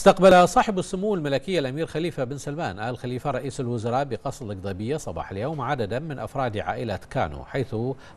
استقبل صاحب السمو الملكي الأمير خليفة بن سلمان آل خليفة رئيس الوزراء بقصر القضبية صباح اليوم عددا من أفراد عائلة كانو حيث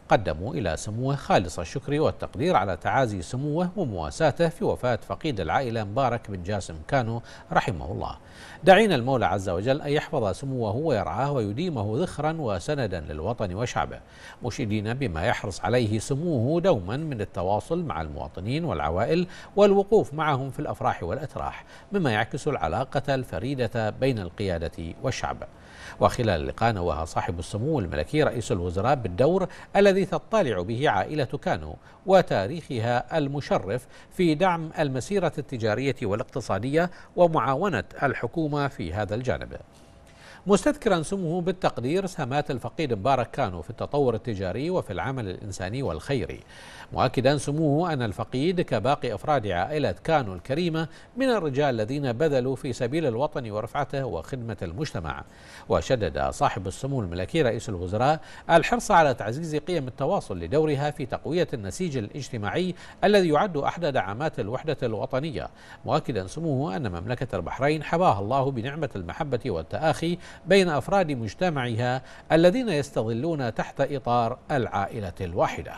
قدموا إلى سموه خالص الشكر والتقدير على تعازي سموه ومواساته في وفاة فقيد العائلة مبارك بن جاسم كانو رحمه الله دعينا المولى عز وجل أن يحفظ سموه ويرعاه ويديمه ذخرا وسندا للوطن وشعبه مشيدين بما يحرص عليه سموه دوما من التواصل مع المواطنين والعوائل والوقوف معهم في الأفراح والأتراح مما يعكس العلاقة الفريدة بين القيادة والشعب وخلال اللقاء نوه صاحب السمو الملكي رئيس الوزراء بالدور الذي تطالع به عائلة كانو وتاريخها المشرف في دعم المسيرة التجارية والاقتصادية ومعاونة الحكومة في هذا الجانب مستذكرا سموه بالتقدير سمات الفقيد مبارك كانو في التطور التجاري وفي العمل الإنساني والخيري مؤكدا سموه أن الفقيد كباقي أفراد عائلة كانو الكريمة من الرجال الذين بذلوا في سبيل الوطن ورفعته وخدمة المجتمع وشدد صاحب السمو الملكي رئيس الوزراء الحرص على تعزيز قيم التواصل لدورها في تقوية النسيج الاجتماعي الذي يعد أحد دعامات الوحدة الوطنية مؤكدا سموه أن مملكة البحرين حباها الله بنعمة المحبة والتآخي بين أفراد مجتمعها الذين يستظلون تحت إطار العائلة الواحدة